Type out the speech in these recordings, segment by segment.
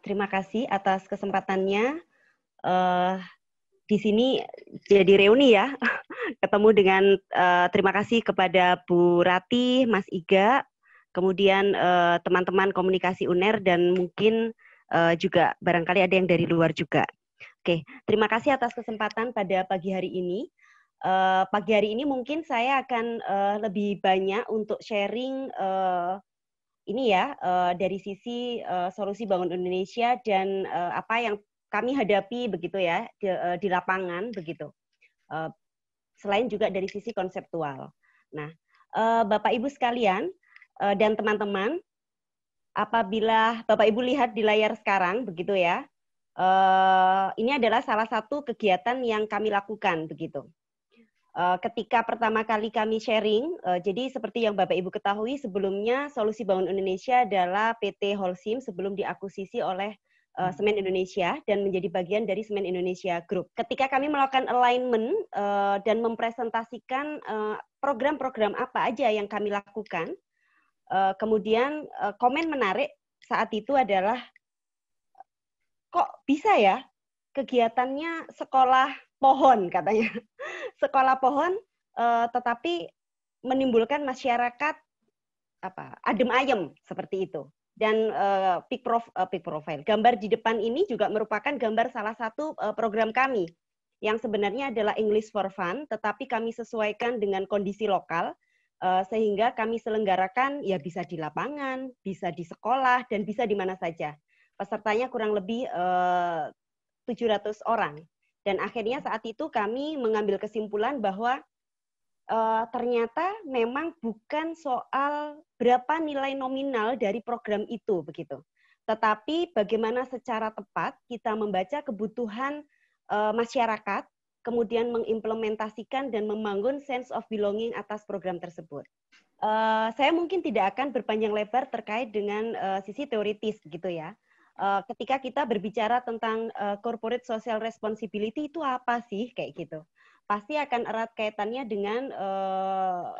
terima kasih atas kesempatannya. Uh, di sini jadi reuni ya, ketemu dengan uh, terima kasih kepada Bu Rati, Mas Iga, kemudian eh, teman-teman uh, komunikasi UNER dan mungkin uh, juga barangkali ada yang dari luar juga. Oke, terima kasih atas kesempatan pada pagi hari ini. Uh, pagi hari ini mungkin saya akan uh, lebih banyak untuk sharing uh, ini ya uh, dari sisi uh, solusi bangun Indonesia dan uh, apa yang kami hadapi begitu ya di, uh, di lapangan begitu. Uh, selain juga dari sisi konseptual. Nah, uh, Bapak Ibu sekalian uh, dan teman-teman, apabila Bapak Ibu lihat di layar sekarang begitu ya, uh, ini adalah salah satu kegiatan yang kami lakukan begitu. Eh, ketika pertama kali kami sharing, eh, jadi seperti yang Bapak Ibu ketahui sebelumnya Solusi Bangun Indonesia adalah PT Holcim sebelum diakuisisi oleh eh, hmm. Semen Indonesia dan menjadi bagian dari Semen Indonesia Group. Ketika kami melakukan alignment dan mempresentasikan program-program apa aja yang kami lakukan, kemudian komen menarik saat itu adalah kok bisa ya kegiatannya sekolah pohon katanya. Sekolah pohon uh, tetapi menimbulkan masyarakat apa adem ayem seperti itu. Dan uh, peak, prof, uh, peak profile, gambar di depan ini juga merupakan gambar salah satu uh, program kami yang sebenarnya adalah English for Fun, tetapi kami sesuaikan dengan kondisi lokal uh, sehingga kami selenggarakan ya bisa di lapangan, bisa di sekolah, dan bisa di mana saja. Pesertanya kurang lebih uh, 700 orang dan akhirnya saat itu kami mengambil kesimpulan bahwa e, ternyata memang bukan soal berapa nilai nominal dari program itu begitu, tetapi bagaimana secara tepat kita membaca kebutuhan e, masyarakat, kemudian mengimplementasikan dan membangun sense of belonging atas program tersebut. Uh, saya mungkin tidak akan berpanjang lebar terkait dengan uh, sisi teoritis gitu ya Eh, ketika kita berbicara tentang uh, corporate social responsibility itu apa sih kayak gitu. Pasti akan erat kaitannya dengan uh,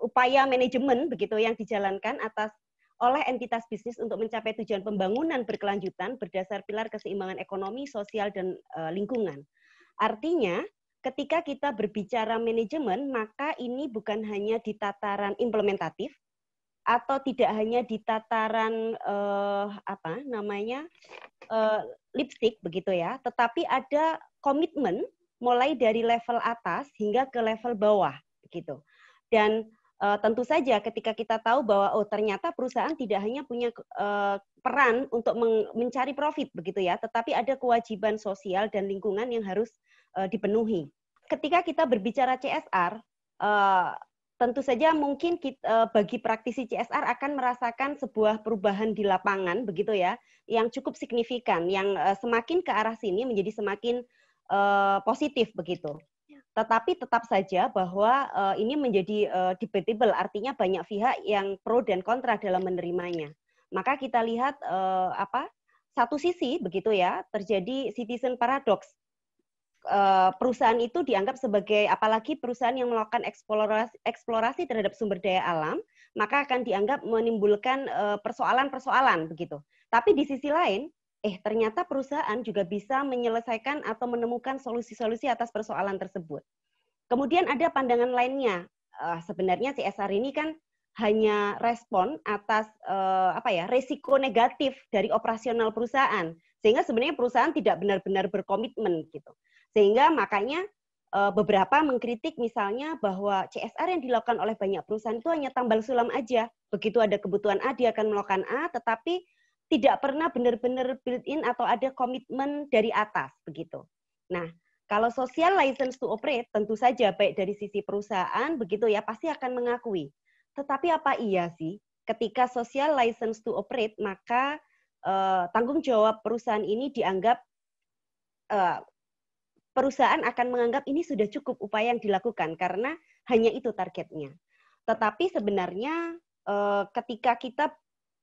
upaya manajemen begitu yang dijalankan atas oleh entitas bisnis untuk mencapai tujuan pembangunan berkelanjutan berdasar pilar keseimbangan ekonomi, sosial, dan uh, lingkungan. Artinya, ketika kita berbicara manajemen, maka ini bukan hanya di tataran implementatif, atau tidak hanya di tataran uh, apa namanya uh, lipstick begitu ya, tetapi ada komitmen mulai dari level atas hingga ke level bawah begitu. Dan uh, tentu saja ketika kita tahu bahwa oh ternyata perusahaan tidak hanya punya uh, peran untuk mencari profit begitu ya, tetapi ada kewajiban sosial dan lingkungan yang harus uh, dipenuhi. Ketika kita berbicara CSR, uh, tentu saja mungkin kita, e, bagi praktisi CSR akan merasakan sebuah perubahan di lapangan begitu ya yang cukup signifikan yang e, semakin ke arah sini menjadi semakin uh, positif begitu. Ya. Tetapi tetap saja bahwa uh, ini menjadi uh, debatable artinya banyak pihak yang pro dan kontra dalam menerimanya. Maka kita lihat uh, apa satu sisi begitu ya terjadi citizen paradox Eh, perusahaan itu dianggap sebagai apalagi perusahaan yang melakukan eksplorasi, eksplorasi terhadap sumber daya alam, maka akan dianggap menimbulkan eh, persoalan-persoalan begitu. Tapi di sisi lain, eh ternyata perusahaan juga bisa menyelesaikan atau menemukan solusi-solusi atas persoalan tersebut. Kemudian ada pandangan lainnya. Eh, sebenarnya CSR ini kan hanya respon atas apa ya resiko negatif dari operasional perusahaan sehingga sebenarnya perusahaan tidak benar-benar berkomitmen gitu sehingga makanya eh, beberapa mengkritik misalnya bahwa CSR yang dilakukan oleh banyak perusahaan itu hanya tambal sulam aja. Begitu ada kebutuhan A, dia akan melakukan A, tetapi tidak pernah benar-benar built-in atau ada komitmen dari atas. begitu. Nah, kalau social license to operate, tentu saja baik dari sisi perusahaan, begitu ya, pasti akan mengakui. Tetapi apa iya sih? Ketika social license to operate, maka eh, tanggung jawab perusahaan ini dianggap eh, perusahaan akan menganggap ini sudah cukup upaya yang dilakukan karena hanya itu targetnya. Tetapi sebenarnya eh, ketika kita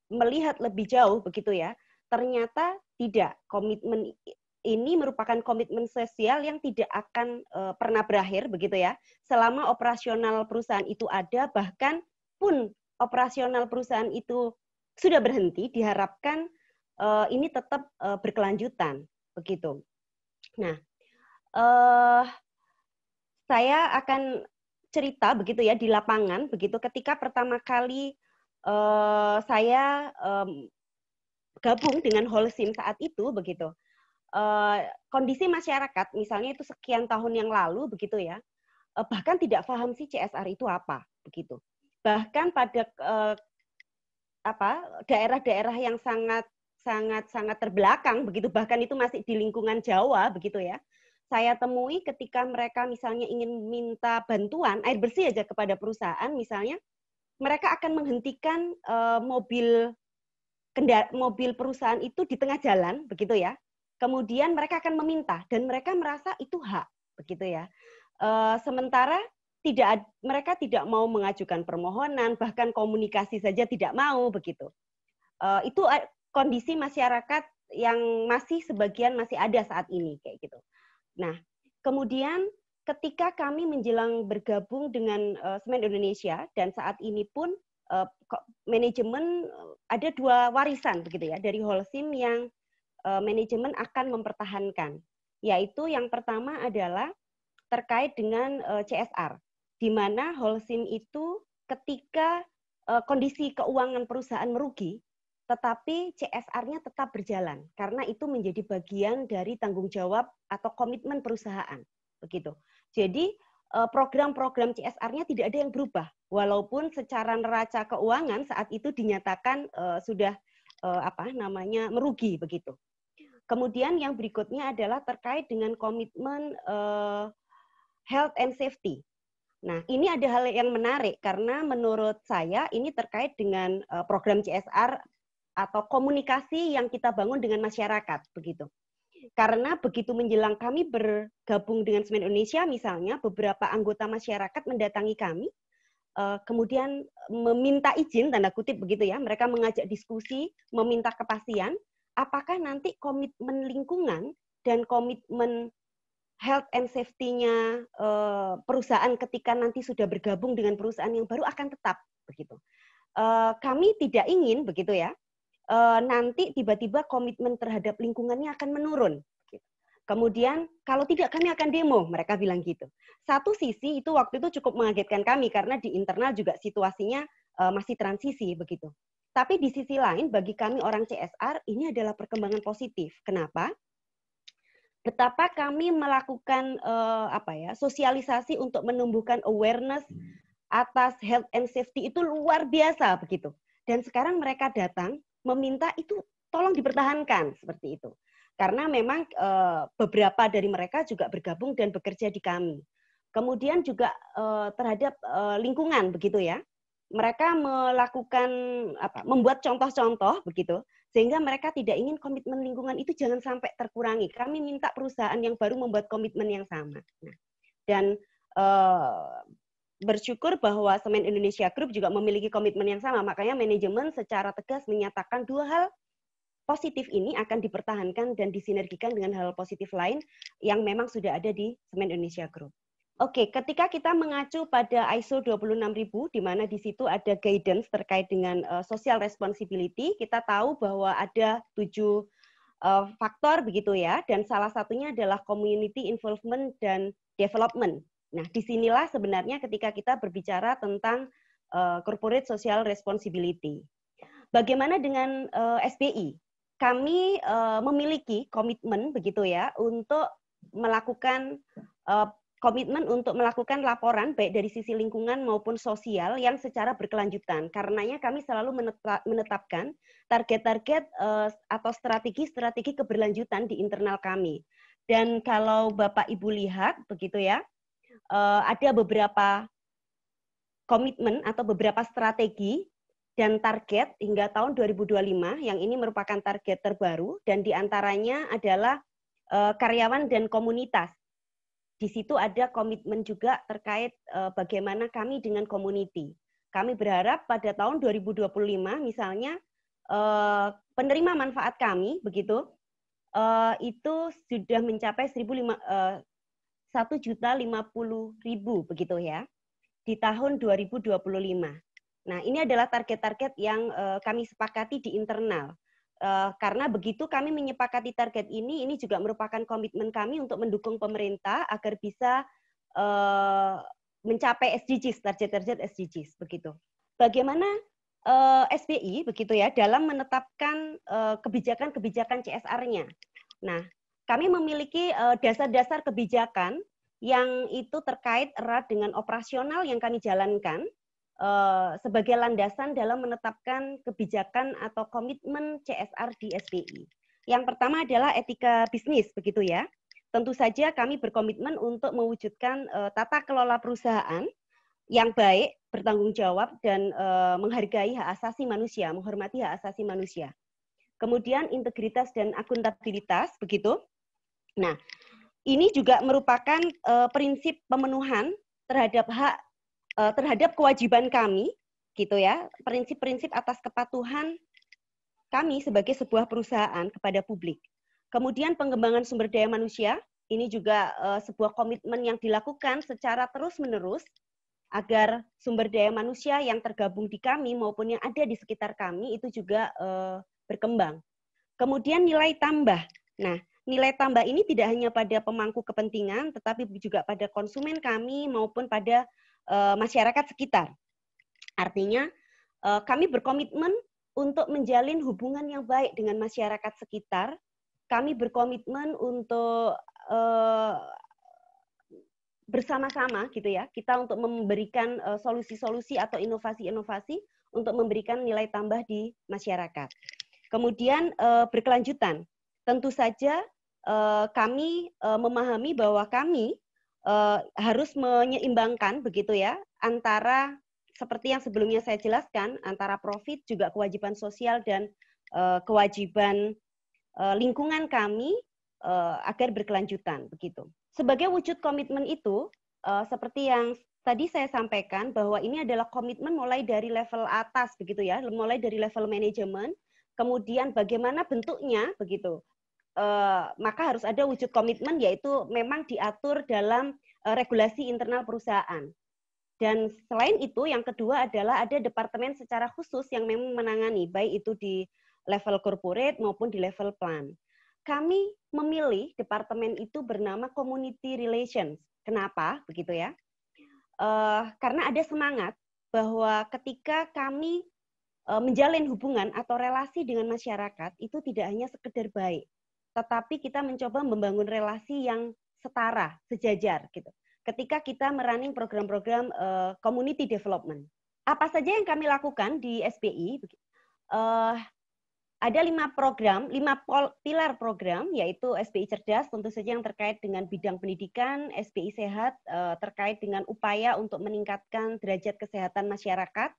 melihat lebih jauh begitu ya, ternyata tidak. Komitmen ini merupakan komitmen sosial yang tidak akan eh, pernah berakhir begitu ya. Selama operasional perusahaan itu ada bahkan pun operasional perusahaan itu sudah berhenti diharapkan eh, ini tetap berkelanjutan begitu. Nah, uh, saya akan cerita begitu ya di lapangan begitu ketika pertama kali uh, saya um, gabung dengan Holcim saat itu begitu uh, kondisi masyarakat misalnya itu sekian tahun yang lalu begitu ya uh, bahkan tidak paham sih CSR itu apa begitu bahkan pada uh, apa daerah-daerah yang sangat sangat sangat terbelakang begitu bahkan itu masih di lingkungan Jawa begitu ya saya temui ketika mereka misalnya ingin minta bantuan air bersih aja kepada perusahaan misalnya, mereka akan menghentikan uh, mobil kendar mobil perusahaan itu di tengah jalan begitu ya. Kemudian mereka akan meminta dan mereka merasa itu hak begitu ya. Uh, sementara tidak mereka tidak mau mengajukan permohonan bahkan komunikasi saja tidak mau begitu uh, itu kondisi masyarakat yang masih sebagian masih ada saat ini kayak gitu Nah, kemudian ketika kami menjelang bergabung dengan uh, Semen Indonesia dan saat ini pun uh, manajemen uh, ada dua warisan begitu ya dari Holcim yang uh, manajemen akan mempertahankan, yaitu yang pertama adalah terkait dengan uh, CSR, di mana Holcim itu ketika uh, kondisi keuangan perusahaan merugi, tetapi CSR-nya tetap berjalan karena itu menjadi bagian dari tanggung jawab atau komitmen perusahaan. Begitu. Jadi eh, program-program CSR-nya tidak ada yang berubah walaupun secara neraca keuangan saat itu dinyatakan eh, sudah eh, apa namanya merugi begitu. Kemudian yang berikutnya adalah terkait dengan komitmen health and safety. Nah, ini ada hal yang menarik karena menurut saya ini terkait dengan program CSR atau komunikasi yang kita bangun dengan masyarakat begitu. Karena begitu menjelang kami bergabung dengan Semen Indonesia misalnya beberapa anggota masyarakat mendatangi kami eh, kemudian meminta izin tanda kutip begitu ya, mereka mengajak diskusi, meminta kepastian apakah nanti komitmen lingkungan dan komitmen health and safety-nya eh, perusahaan ketika nanti sudah bergabung dengan perusahaan yang baru akan tetap begitu. Eh, kami tidak ingin begitu ya Eh, nanti tiba-tiba komitmen terhadap lingkungannya akan menurun. Kemudian kalau tidak kami akan demo, mereka bilang gitu. Satu sisi itu waktu itu cukup mengagetkan kami karena di internal juga situasinya eh, masih transisi begitu. Tapi di sisi lain bagi kami orang CSR ini adalah perkembangan positif. Kenapa? Betapa kami melakukan uh, apa ya, sosialisasi untuk menumbuhkan awareness atas health and safety itu luar biasa begitu. Dan sekarang mereka datang meminta itu tolong dipertahankan seperti itu. Karena memang e, beberapa dari mereka juga bergabung dan bekerja di kami. Kemudian juga e, terhadap e, lingkungan begitu ya. Mereka melakukan apa membuat contoh-contoh begitu sehingga mereka tidak ingin komitmen lingkungan itu jangan sampai terkurangi. Kami minta perusahaan yang baru membuat komitmen yang sama. Nah, dan bersyukur bahwa Semen Indonesia Group juga memiliki komitmen yang sama. Makanya manajemen secara tegas menyatakan dua hal positif ini akan dipertahankan dan disinergikan dengan hal positif lain yang memang sudah ada di Semen Indonesia Group. Oke, ketika kita mengacu pada ISO 26000 di mana di situ ada guidance terkait dengan uh, social responsibility, kita tahu bahwa ada tujuh eh, faktor begitu ya dan salah satunya adalah community involvement dan development Nah, disinilah sebenarnya ketika kita berbicara tentang uh, corporate social responsibility. Bagaimana dengan uh, eh, SBI? Kami uh, memiliki komitmen begitu ya untuk melakukan uh, komitmen untuk melakukan laporan baik dari sisi lingkungan maupun sosial yang secara berkelanjutan. Karenanya kami selalu menetapkan target-target uh, atau strategi-strategi keberlanjutan di internal kami. Dan kalau Bapak Ibu lihat begitu ya, uh, ada beberapa komitmen atau beberapa strategi dan target hingga tahun 2025 yang ini merupakan target terbaru dan diantaranya adalah uh, karyawan dan komunitas. Di situ ada komitmen juga terkait uh, bagaimana kami dengan komuniti Kami berharap pada tahun 2025 misalnya uh, penerima manfaat kami begitu uh, itu sudah mencapai 1500 uh, satu juta lima puluh ribu begitu ya di tahun 2025. Nah, ini adalah target-target yang eh, kami sepakati di internal. Uh, karena begitu kami menyepakati target ini, ini juga merupakan komitmen kami untuk mendukung pemerintah agar bisa uh, mencapai SDGs, target-target SDGs begitu. Bagaimana uh, SBI begitu ya dalam menetapkan kebijakan-kebijakan CSR-nya? Nah, kami memiliki eh, dasar-dasar kebijakan yang itu terkait erat dengan operasional yang kami jalankan eh, sebagai landasan dalam menetapkan kebijakan atau komitmen CSR di SPI. Yang pertama adalah etika bisnis, begitu ya. Tentu saja kami berkomitmen untuk mewujudkan eh, tata kelola perusahaan yang baik, bertanggung jawab, dan menghargai hak asasi manusia, menghormati hak asasi manusia. Kemudian integritas dan akuntabilitas, begitu. Nah, ini juga merupakan uh, prinsip pemenuhan terhadap hak uh, terhadap kewajiban kami gitu ya, prinsip-prinsip atas kepatuhan kami sebagai sebuah perusahaan kepada publik. Kemudian pengembangan sumber daya manusia, ini juga uh, sebuah komitmen yang dilakukan secara terus-menerus agar sumber daya manusia yang tergabung di kami maupun yang ada di sekitar kami itu juga uh, berkembang. Kemudian nilai tambah. Nah, nilai tambah ini tidak hanya pada pemangku kepentingan, tetapi juga pada konsumen kami maupun pada uh, masyarakat sekitar. Artinya, uh, kami berkomitmen untuk menjalin hubungan yang baik dengan masyarakat sekitar. Kami berkomitmen untuk uh, bersama-sama gitu ya, kita untuk memberikan solusi-solusi atau inovasi-inovasi untuk memberikan nilai tambah di masyarakat. Kemudian berkelanjutan. Tentu saja uh, kami uh, memahami bahwa kami uh, harus menyeimbangkan begitu ya antara seperti yang sebelumnya saya jelaskan antara profit juga kewajiban sosial dan uh, kewajiban uh, lingkungan kami uh, agar berkelanjutan begitu. Sebagai wujud komitmen itu uh, seperti yang tadi saya sampaikan bahwa ini adalah komitmen mulai dari level atas begitu ya, mulai dari level manajemen, kemudian bagaimana bentuknya begitu. Eh, maka harus ada wujud komitmen yaitu memang diatur dalam uh, regulasi internal perusahaan. Dan selain itu, yang kedua adalah ada departemen secara khusus yang memang menangani, baik itu di level corporate maupun di level plan. Kami memilih departemen itu bernama community relations. Kenapa begitu ya? Uh, karena ada semangat bahwa ketika kami menjalin hubungan atau relasi dengan masyarakat itu tidak hanya sekedar baik, tetapi kita mencoba membangun relasi yang setara, sejajar gitu. Ketika kita merunning program-program uh, community development, apa saja yang kami lakukan di SPI? Uh, eh, ada lima program, lima pol, pilar program, yaitu SPI Cerdas, tentu saja yang terkait dengan bidang pendidikan, SPI Sehat, eh, terkait dengan upaya untuk meningkatkan derajat kesehatan masyarakat,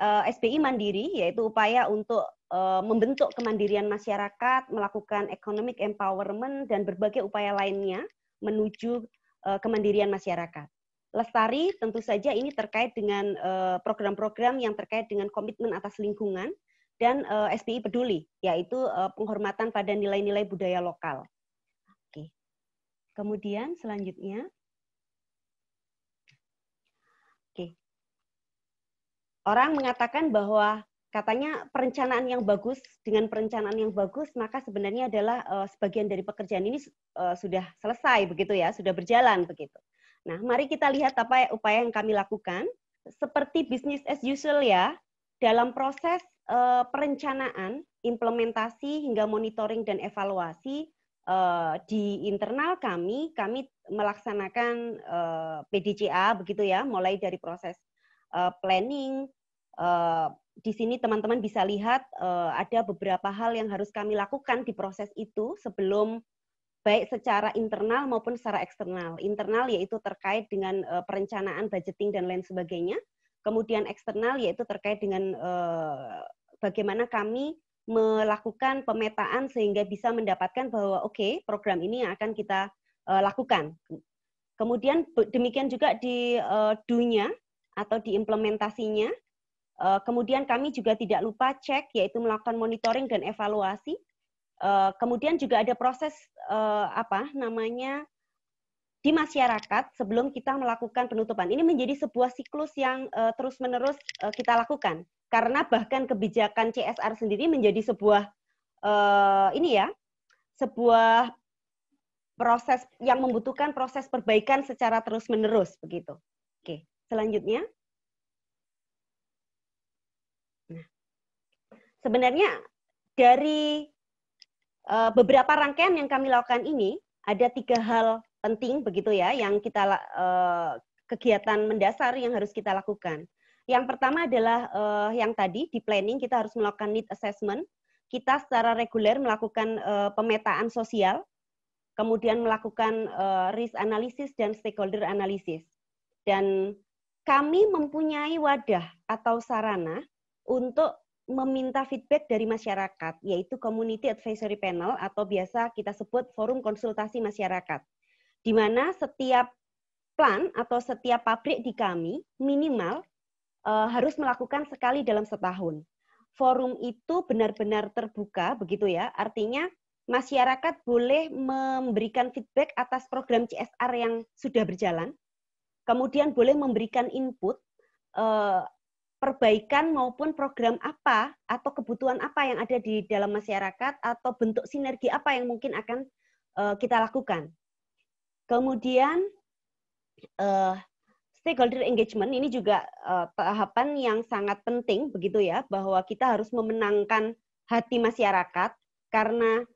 uh, eh, SBI Mandiri, yaitu upaya untuk uh, membentuk kemandirian masyarakat, melakukan economic empowerment, dan berbagai upaya lainnya menuju uh, kemandirian masyarakat. Lestari tentu saja ini terkait dengan program-program uh, yang terkait dengan komitmen atas lingkungan dan uh, SBI Peduli, yaitu uh, penghormatan pada nilai-nilai budaya lokal. Oke. Kemudian selanjutnya Orang mengatakan bahwa katanya perencanaan yang bagus dengan perencanaan yang bagus maka sebenarnya adalah uh, sebagian dari pekerjaan ini uh, sudah selesai begitu ya, sudah berjalan begitu. Nah, mari kita lihat apa upaya yang kami lakukan seperti bisnis as usual ya dalam proses uh, perencanaan, implementasi hingga monitoring dan evaluasi uh, di internal kami kami melaksanakan uh, PDCA begitu ya, mulai dari proses planning, Eh, di sini teman-teman bisa lihat eh, ada beberapa hal yang harus kami lakukan di proses itu sebelum baik secara internal maupun secara eksternal. Internal yaitu terkait dengan eh, perencanaan budgeting dan lain sebagainya. Kemudian eksternal yaitu terkait dengan bagaimana kami melakukan pemetaan sehingga bisa mendapatkan bahwa oke okay, program ini yang akan kita lakukan. Kemudian demikian juga di dunia atau di implementasinya Eh, kemudian kami juga tidak lupa cek, yaitu melakukan monitoring dan evaluasi. Eh, kemudian juga ada proses eh, apa namanya di masyarakat sebelum kita melakukan penutupan. Ini menjadi sebuah siklus yang terus-menerus kita lakukan karena bahkan kebijakan CSR sendiri menjadi sebuah ini ya sebuah proses yang membutuhkan proses perbaikan secara terus-menerus begitu. Oke, selanjutnya. sebenarnya dari uh, beberapa rangkaian yang kami lakukan ini ada tiga hal penting begitu ya yang kita uh, kegiatan mendasar yang harus kita lakukan. Yang pertama adalah uh, yang tadi di planning kita harus melakukan need assessment. Kita secara reguler melakukan uh, pemetaan sosial, kemudian melakukan uh, risk analysis dan stakeholder analysis. Dan kami mempunyai wadah atau sarana untuk meminta feedback dari masyarakat, yaitu Community Advisory Panel atau biasa kita sebut Forum Konsultasi Masyarakat, di mana setiap plan atau setiap pabrik di kami minimal e, harus melakukan sekali dalam setahun. Forum itu benar-benar terbuka, begitu ya, artinya masyarakat boleh memberikan feedback atas program CSR yang sudah berjalan, kemudian boleh memberikan input eh, perbaikan maupun program apa atau kebutuhan apa yang ada di dalam masyarakat atau bentuk sinergi apa yang mungkin akan uh, kita lakukan. Kemudian uh, stakeholder engagement ini juga uh, tahapan yang sangat penting begitu ya bahwa kita harus memenangkan hati masyarakat karena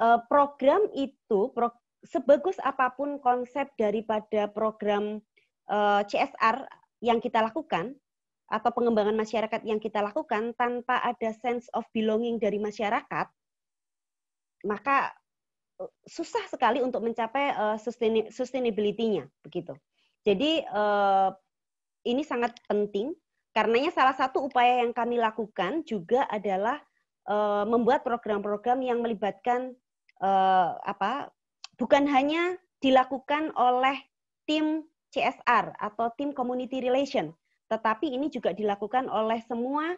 uh, program itu pro, sebagus apapun konsep daripada program uh, CSR yang kita lakukan atau pengembangan masyarakat yang kita lakukan tanpa ada sense of belonging dari masyarakat, maka eh, susah sekali untuk mencapai eh, sustainability-nya begitu. Jadi eh, ini sangat penting. Karenanya salah satu upaya yang kami lakukan juga adalah membuat program-program yang melibatkan apa? Bukan hanya dilakukan oleh tim CSR atau tim community relation, tetapi ini juga dilakukan oleh semua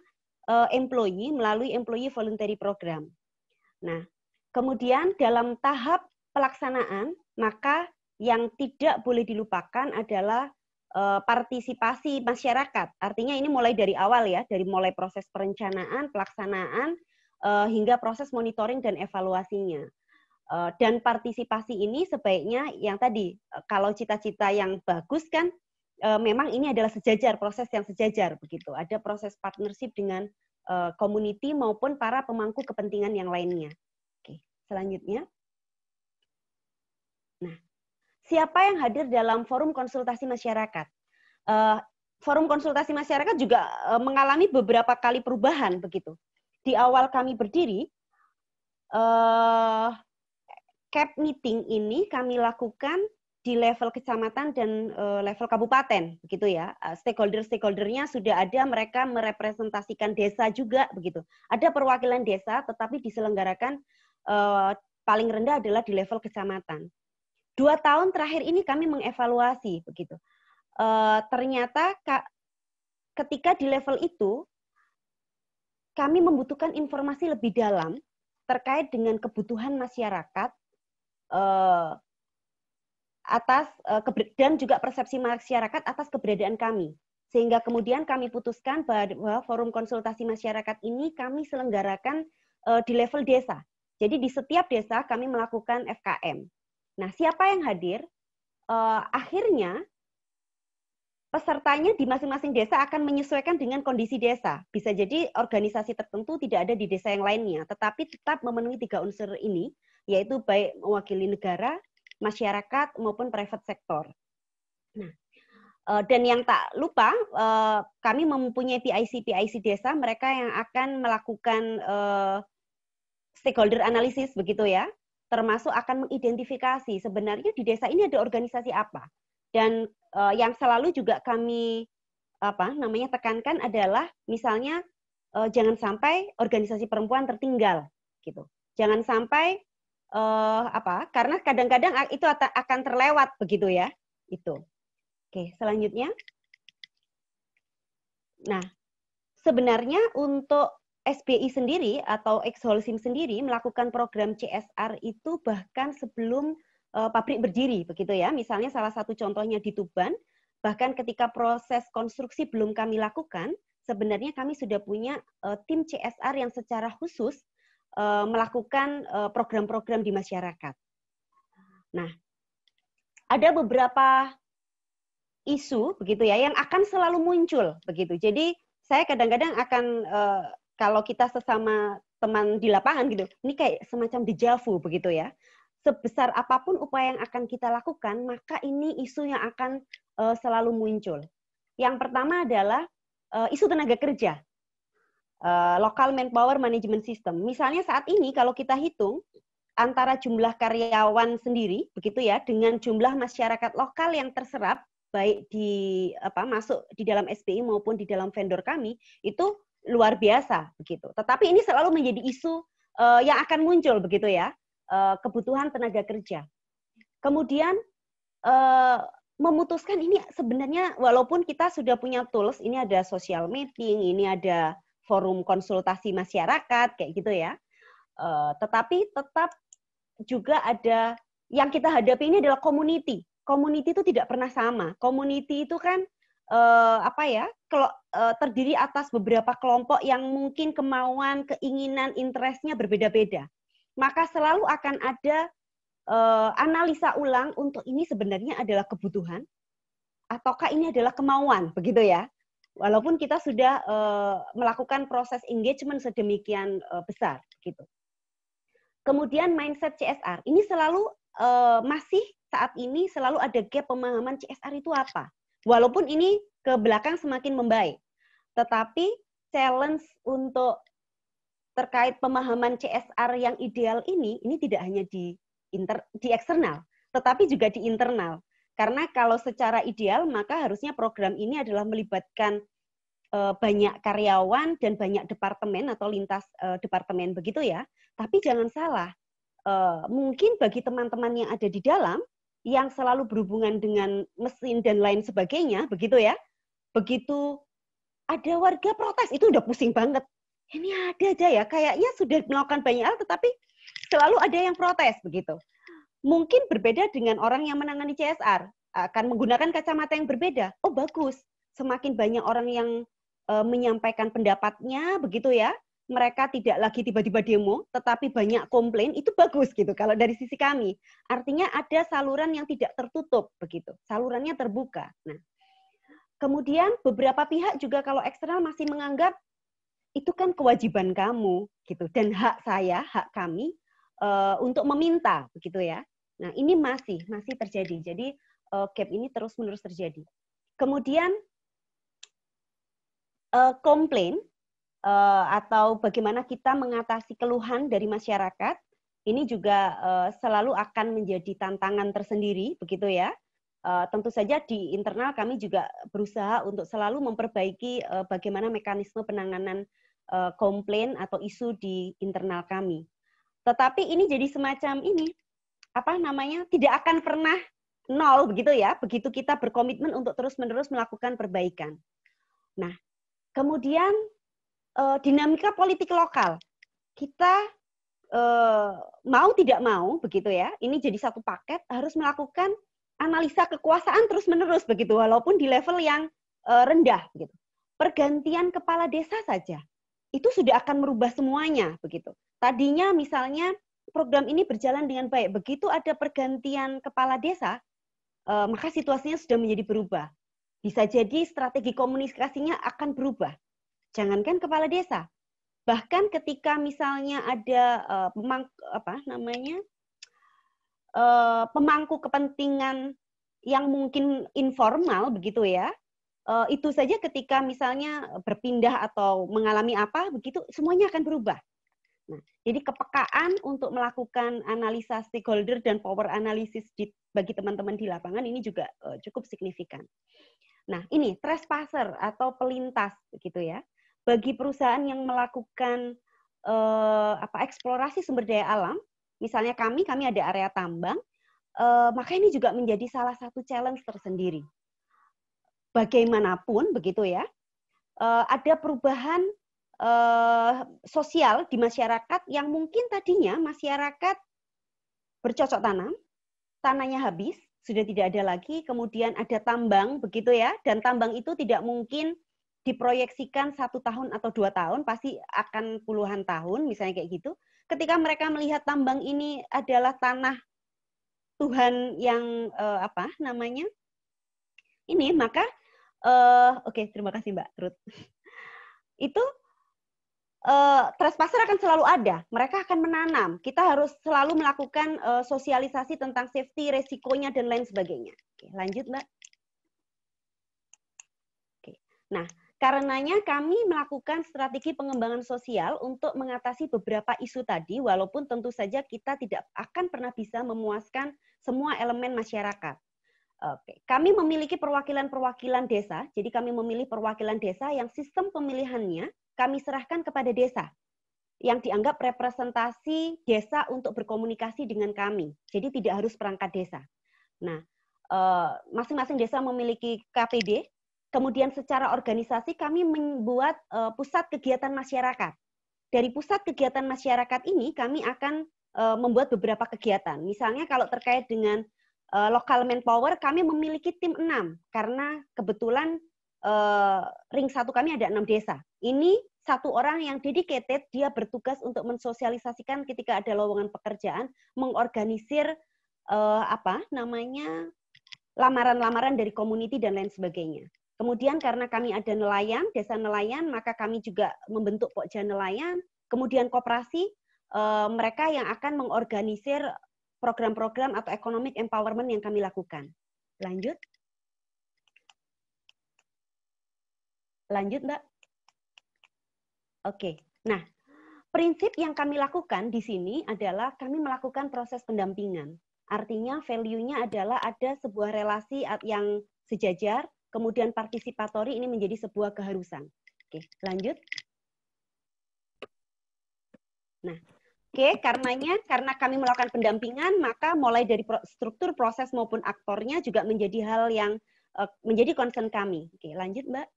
eh, employee melalui employee voluntary program. Nah, kemudian dalam tahap pelaksanaan, maka yang tidak boleh dilupakan adalah eh, partisipasi masyarakat. Artinya ini mulai dari awal ya, dari mulai proses perencanaan, pelaksanaan, eh, hingga proses monitoring dan evaluasinya. Dan partisipasi ini sebaiknya yang tadi, kalau cita-cita yang bagus kan, E, memang ini adalah sejajar proses yang sejajar begitu. Ada proses partnership dengan e, community maupun para pemangku kepentingan yang lainnya. Oke, selanjutnya. Nah, siapa yang hadir dalam forum konsultasi masyarakat? E, forum konsultasi masyarakat juga mengalami beberapa kali perubahan begitu. Di awal kami berdiri, CAP meeting ini kami lakukan di level kecamatan dan eh, level kabupaten begitu ya eh, stakeholder stakeholdernya sudah ada mereka merepresentasikan desa juga begitu ada perwakilan desa tetapi diselenggarakan eh, paling rendah adalah di level kecamatan dua tahun terakhir ini kami mengevaluasi begitu ternyata ketika di level itu kami membutuhkan informasi lebih dalam terkait dengan kebutuhan masyarakat atas eh, dan juga persepsi masyarakat atas keberadaan kami. Sehingga kemudian kami putuskan bahwa forum konsultasi masyarakat ini kami selenggarakan eh, di level desa. Jadi di setiap desa kami melakukan FKM. Nah, siapa yang hadir? Eh, akhirnya pesertanya di masing-masing desa akan menyesuaikan dengan kondisi desa. Bisa jadi organisasi tertentu tidak ada di desa yang lainnya, tetapi tetap memenuhi tiga unsur ini, yaitu baik mewakili negara, masyarakat maupun private sektor. Nah, eh, dan yang tak lupa, eh, kami mempunyai PIC-PIC desa, mereka yang akan melakukan eh, stakeholder analisis begitu ya, termasuk akan mengidentifikasi sebenarnya di desa ini ada organisasi apa. Dan yang selalu juga kami apa namanya tekankan adalah misalnya jangan sampai organisasi perempuan tertinggal gitu. Jangan sampai uh, apa? Karena kadang-kadang itu akan terlewat begitu ya, itu. Oke, selanjutnya. Nah, sebenarnya untuk SBI sendiri atau Exholcim sendiri melakukan program CSR itu bahkan sebelum uh, pabrik berdiri begitu ya. Misalnya salah satu contohnya di Tuban, bahkan ketika proses konstruksi belum kami lakukan, sebenarnya kami sudah punya uh, tim CSR yang secara khusus Eh, melakukan eh, program-program di masyarakat. Nah, ada beberapa isu begitu ya yang akan selalu muncul begitu. Jadi saya kadang-kadang akan eh, kalau kita sesama teman di lapangan gitu, ini kayak semacam dejavu begitu ya. Sebesar apapun upaya yang akan kita lakukan, maka ini isu yang akan selalu muncul. Yang pertama adalah isu tenaga kerja Eh, lokal local manpower management system. Misalnya saat ini kalau kita hitung antara jumlah karyawan sendiri begitu ya dengan jumlah masyarakat lokal yang terserap baik di apa masuk di dalam SPI maupun di dalam vendor kami itu luar biasa begitu. Tetapi ini selalu menjadi isu uh, yang akan muncul begitu ya uh, kebutuhan tenaga kerja. Kemudian uh, memutuskan ini sebenarnya walaupun kita sudah punya tools ini ada social meeting ini ada forum konsultasi masyarakat kayak gitu ya. Eh, tetapi tetap juga ada yang kita hadapi ini adalah community. Community itu tidak pernah sama. Community itu kan uh, apa ya? Kalau uh, eh, terdiri atas beberapa kelompok yang mungkin kemauan, keinginan, interestnya berbeda-beda. Maka selalu akan ada uh, analisa ulang untuk ini sebenarnya adalah kebutuhan ataukah ini adalah kemauan, begitu ya? walaupun kita sudah uh, melakukan proses engagement sedemikian uh, besar gitu. Kemudian mindset CSR ini selalu uh, masih saat ini selalu ada gap pemahaman CSR itu apa. Walaupun ini ke belakang semakin membaik, tetapi challenge untuk terkait pemahaman CSR yang ideal ini ini tidak hanya di inter di eksternal, tetapi juga di internal. Karena kalau secara ideal maka harusnya program ini adalah melibatkan eh, banyak karyawan dan banyak departemen atau lintas eh, departemen begitu ya. Tapi jangan salah, eh, mungkin bagi teman-teman yang ada di dalam yang selalu berhubungan dengan mesin dan lain sebagainya, begitu ya. Begitu ada warga protes, itu udah pusing banget. Ini ada aja ya, kayaknya sudah melakukan banyak hal tetapi selalu ada yang protes begitu mungkin berbeda dengan orang yang menangani CSR akan menggunakan kacamata yang berbeda. Oh bagus, semakin banyak orang yang e, menyampaikan pendapatnya begitu ya. Mereka tidak lagi tiba-tiba demo, tetapi banyak komplain itu bagus gitu. Kalau dari sisi kami, artinya ada saluran yang tidak tertutup begitu, salurannya terbuka. Nah, kemudian beberapa pihak juga kalau eksternal masih menganggap itu kan kewajiban kamu gitu dan hak saya, hak kami e, untuk meminta begitu ya. Nah, ini masih masih terjadi. Jadi uh, gap ini terus-menerus terjadi. Kemudian uh, komplain uh, atau bagaimana kita mengatasi keluhan dari masyarakat ini juga uh, selalu akan menjadi tantangan tersendiri, begitu ya. Uh, tentu saja di internal kami juga berusaha untuk selalu memperbaiki uh, bagaimana mekanisme penanganan uh, komplain atau isu di internal kami. Tetapi ini jadi semacam ini apa namanya tidak akan pernah nol begitu ya begitu kita berkomitmen untuk terus menerus melakukan perbaikan nah kemudian eh, dinamika politik lokal kita eh, mau tidak mau begitu ya ini jadi satu paket harus melakukan analisa kekuasaan terus menerus begitu walaupun di level yang eh, rendah begitu pergantian kepala desa saja itu sudah akan merubah semuanya begitu tadinya misalnya program ini berjalan dengan baik. Begitu ada pergantian kepala desa, eh, maka situasinya sudah menjadi berubah. Bisa jadi strategi komunikasinya akan berubah. Jangankan kepala desa, bahkan ketika misalnya ada eh, pemang, apa namanya eh, pemangku kepentingan yang mungkin informal begitu ya, eh, itu saja ketika misalnya berpindah atau mengalami apa begitu semuanya akan berubah Nah, jadi kepekaan untuk melakukan analisa stakeholder dan power analysis di, bagi teman-teman di lapangan ini juga uh, cukup signifikan. Nah, ini trespasser atau pelintas gitu ya. Bagi perusahaan yang melakukan uh, apa eksplorasi sumber daya alam, misalnya kami, kami ada area tambang, uh, maka ini juga menjadi salah satu challenge tersendiri. Bagaimanapun begitu ya, uh, ada perubahan uh, sosial di masyarakat yang mungkin tadinya masyarakat bercocok tanam, tanahnya habis, sudah tidak ada lagi, kemudian ada tambang begitu ya, dan tambang itu tidak mungkin diproyeksikan satu tahun atau dua tahun, pasti akan puluhan tahun, misalnya kayak gitu. Ketika mereka melihat tambang ini adalah tanah Tuhan yang eh, apa namanya ini, maka eh, oke okay, terima kasih Mbak Ruth. Itu uh, eh, trespasser akan selalu ada. Mereka akan menanam. Kita harus selalu melakukan uh, sosialisasi tentang safety, resikonya, dan lain sebagainya. Oke, lanjut, Mbak. Oke. Nah, karenanya kami melakukan strategi pengembangan sosial untuk mengatasi beberapa isu tadi, walaupun tentu saja kita tidak akan pernah bisa memuaskan semua elemen masyarakat. Oke, kami memiliki perwakilan-perwakilan desa. Jadi kami memilih perwakilan desa yang sistem pemilihannya kami serahkan kepada desa yang dianggap representasi desa untuk berkomunikasi dengan kami. Jadi tidak harus perangkat desa. Nah, eh, masing-masing desa memiliki KPD. Kemudian secara organisasi kami membuat eh, pusat kegiatan masyarakat. Dari pusat kegiatan masyarakat ini kami akan eh, membuat beberapa kegiatan. Misalnya kalau terkait dengan lokal manpower, kami memiliki tim enam karena kebetulan Eh, ring satu kami ada enam desa. Ini satu orang yang dedicated, dia bertugas untuk mensosialisasikan ketika ada lowongan pekerjaan, mengorganisir uh, apa namanya lamaran-lamaran dari community dan lain sebagainya. Kemudian karena kami ada nelayan, desa nelayan, maka kami juga membentuk pokja nelayan. Kemudian koperasi, uh, mereka yang akan mengorganisir program-program atau economic empowerment yang kami lakukan. Lanjut. Lanjut, Mbak. Oke. Nah, prinsip yang kami lakukan di sini adalah kami melakukan proses pendampingan. Artinya value-nya adalah ada sebuah relasi yang sejajar, kemudian partisipatori ini menjadi sebuah keharusan. Oke, lanjut. Nah, Oke, karenanya karena kami melakukan pendampingan, maka mulai dari struktur proses maupun aktornya juga menjadi hal yang eh, menjadi concern kami. Oke, lanjut Mbak.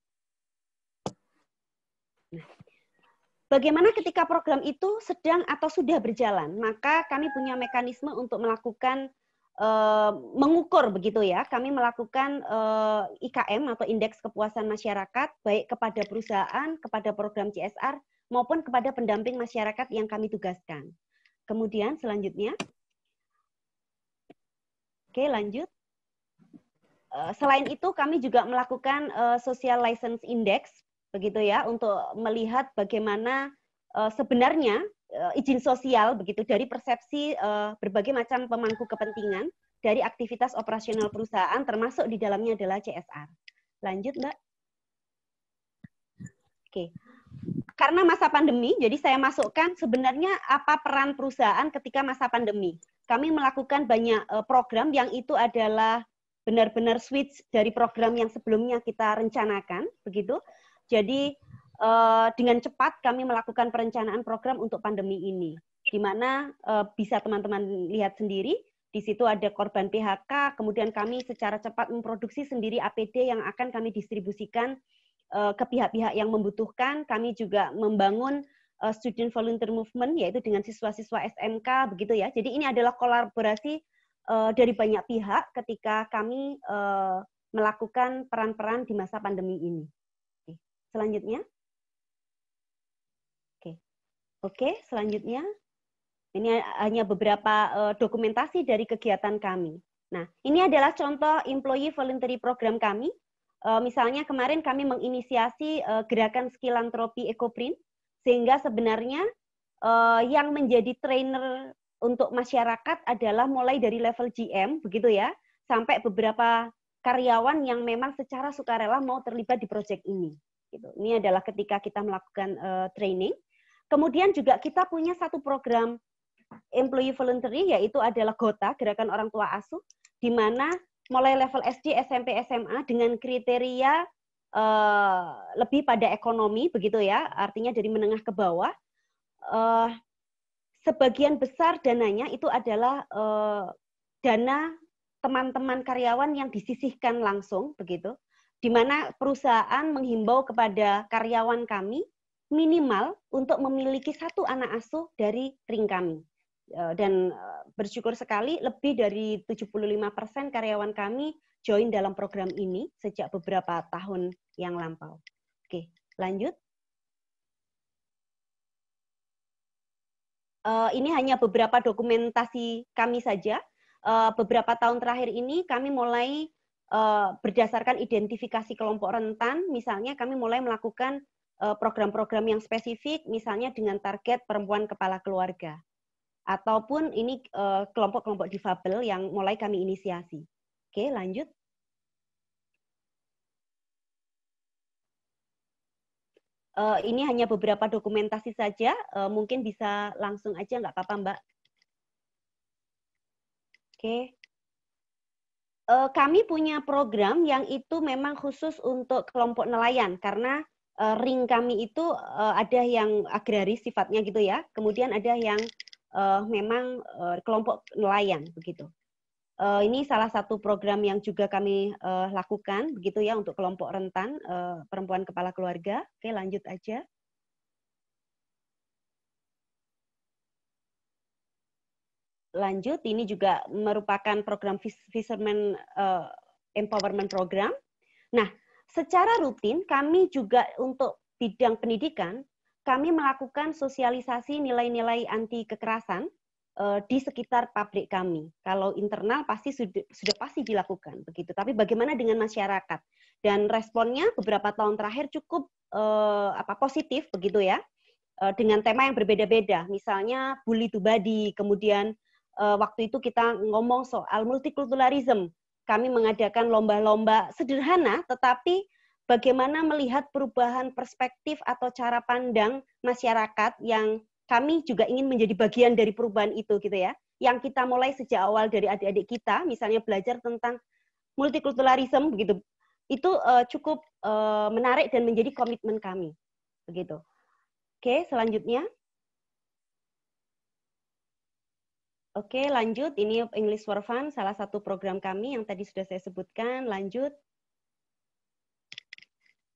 Bagaimana ketika program itu sedang atau sudah berjalan, maka kami punya mekanisme untuk melakukan e, mengukur begitu ya. Kami melakukan e, eh, IKM atau indeks kepuasan masyarakat baik kepada perusahaan, kepada program CSR maupun kepada pendamping masyarakat yang kami tugaskan. Kemudian selanjutnya. Oke, lanjut eh, selain itu kami juga melakukan social license index begitu ya untuk melihat bagaimana uh, sebenarnya uh, izin sosial begitu dari persepsi uh, berbagai macam pemangku kepentingan dari aktivitas operasional perusahaan termasuk di dalamnya adalah CSR. Lanjut, Mbak. Oke. Karena masa pandemi, jadi saya masukkan sebenarnya apa peran perusahaan ketika masa pandemi. Kami melakukan banyak program yang itu adalah benar-benar switch dari program yang sebelumnya kita rencanakan, begitu. Jadi uh, dengan cepat kami melakukan perencanaan program untuk pandemi ini, di mana uh, bisa teman-teman lihat sendiri. Di situ ada korban PHK, kemudian kami secara cepat memproduksi sendiri APD yang akan kami distribusikan uh, ke pihak-pihak yang membutuhkan. Kami juga membangun uh, Student Volunteer Movement, yaitu dengan siswa-siswa SMK, begitu ya. Jadi ini adalah kolaborasi uh, dari banyak pihak ketika kami uh, melakukan peran-peran di masa pandemi ini. Selanjutnya. Oke. Oke, selanjutnya. Ini hanya beberapa eh, dokumentasi dari kegiatan kami. Nah, ini adalah contoh employee voluntary program kami. Eh, misalnya kemarin kami menginisiasi eh, gerakan skilantropi ekoprint, sehingga sebenarnya yang menjadi trainer untuk masyarakat adalah mulai dari level GM, begitu ya, sampai beberapa karyawan yang memang secara sukarela mau terlibat di proyek ini gitu. Ini adalah ketika kita melakukan uh, training. Kemudian juga kita punya satu program employee voluntary yaitu adalah GOTA, Gerakan Orang Tua Asuh, di mana mulai level SD, SMP, SMA dengan kriteria uh, lebih pada ekonomi begitu ya, artinya dari menengah ke bawah. Uh, sebagian besar dananya itu adalah uh, dana teman-teman karyawan yang disisihkan langsung begitu di mana perusahaan menghimbau kepada karyawan kami minimal untuk memiliki satu anak asuh dari ring kami. E, dan e, bersyukur sekali lebih dari 75% karyawan kami join dalam program ini sejak beberapa tahun yang lampau. Oke, lanjut. E, ini hanya beberapa dokumentasi kami saja. Beberapa tahun terakhir ini kami mulai Eh, berdasarkan identifikasi kelompok rentan, misalnya kami mulai melakukan eh, program-program yang spesifik, misalnya dengan target perempuan kepala keluarga, ataupun ini eh, kelompok-kelompok difabel yang mulai kami inisiasi. Oke, lanjut. Ini hanya beberapa dokumentasi saja, mungkin bisa langsung aja, nggak apa-apa Mbak. Oke uh, kami punya program yang itu memang khusus untuk kelompok nelayan karena uh, ring kami itu uh, ada yang agraris sifatnya gitu ya, kemudian ada yang uh, memang uh, kelompok nelayan begitu. Uh, ini salah satu program yang juga kami uh, lakukan begitu ya untuk kelompok rentan uh, perempuan kepala keluarga. Oke, lanjut aja. lanjut ini juga merupakan program Fisherman uh, eh, Empowerment Program. Nah, secara rutin kami juga untuk bidang pendidikan kami melakukan sosialisasi nilai-nilai anti kekerasan uh, di sekitar pabrik kami. Kalau internal pasti sudah, sudah pasti dilakukan begitu. Tapi bagaimana dengan masyarakat? Dan responnya beberapa tahun terakhir cukup uh, apa positif begitu ya. Uh, dengan tema yang berbeda-beda, misalnya bully to body, kemudian Eh, waktu itu kita ngomong soal multikulturalisme, Kami mengadakan lomba-lomba sederhana, tetapi bagaimana melihat perubahan perspektif atau cara pandang masyarakat yang kami juga ingin menjadi bagian dari perubahan itu gitu ya. Yang kita mulai sejak awal dari adik-adik kita, misalnya belajar tentang multikulturalisme, begitu, itu uh, cukup uh, menarik dan menjadi komitmen kami begitu. Oke, selanjutnya. Oke, lanjut. Ini English for Fun, salah satu program kami yang tadi sudah saya sebutkan. Lanjut.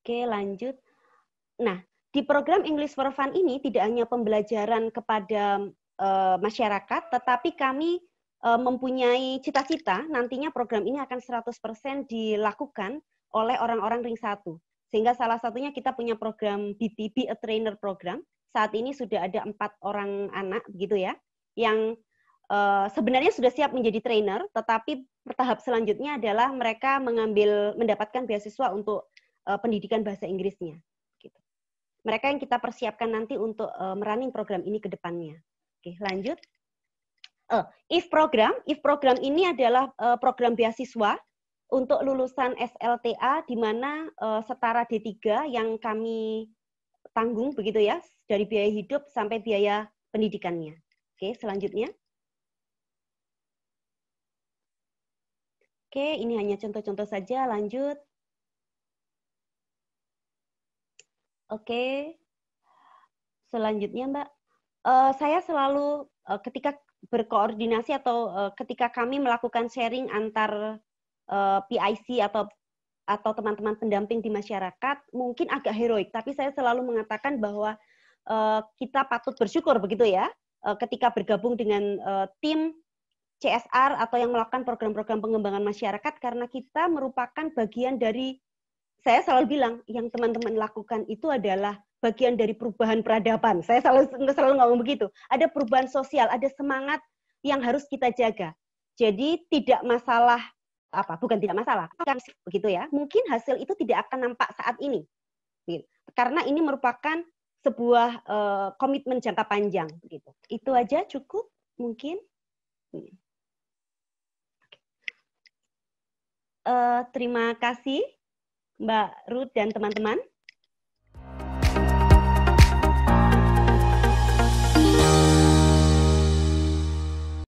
Oke, lanjut. Nah, di program English for Fun ini tidak hanya pembelajaran kepada uh, masyarakat, tetapi kami uh, mempunyai cita-cita nantinya program ini akan 100% dilakukan oleh orang-orang ring satu. Sehingga salah satunya kita punya program BTB, a trainer program. Saat ini sudah ada empat orang anak, gitu ya, yang Eh, sebenarnya sudah siap menjadi trainer, tetapi tahap selanjutnya adalah mereka mengambil mendapatkan beasiswa untuk uh, pendidikan bahasa Inggrisnya. Gitu. Mereka yang kita persiapkan nanti untuk uh, eh, merunning program ini ke depannya. Oke, lanjut. Uh, IF program, IF program ini adalah uh, program beasiswa untuk lulusan SLTA di mana uh, setara D3 yang kami tanggung begitu ya dari biaya hidup sampai biaya pendidikannya. Oke, selanjutnya. Oke, ini hanya contoh-contoh saja. Lanjut. Oke. Selanjutnya, Mbak. Eh, saya selalu eh, ketika berkoordinasi atau eh, ketika kami melakukan sharing antar PIC atau atau teman-teman pendamping di masyarakat mungkin agak heroik, tapi saya selalu mengatakan bahwa kita patut bersyukur begitu ya ketika bergabung dengan tim CSR atau yang melakukan program-program pengembangan masyarakat karena kita merupakan bagian dari saya selalu bilang yang teman-teman lakukan itu adalah bagian dari perubahan peradaban. Saya selalu selalu ngomong begitu. Ada perubahan sosial, ada semangat yang harus kita jaga. Jadi tidak masalah apa bukan tidak masalah kan, begitu ya mungkin hasil itu tidak akan nampak saat ini karena ini merupakan sebuah eh, komitmen jangka panjang begitu itu aja cukup mungkin hmm. Eh, terima kasih Mbak Ruth dan teman-teman.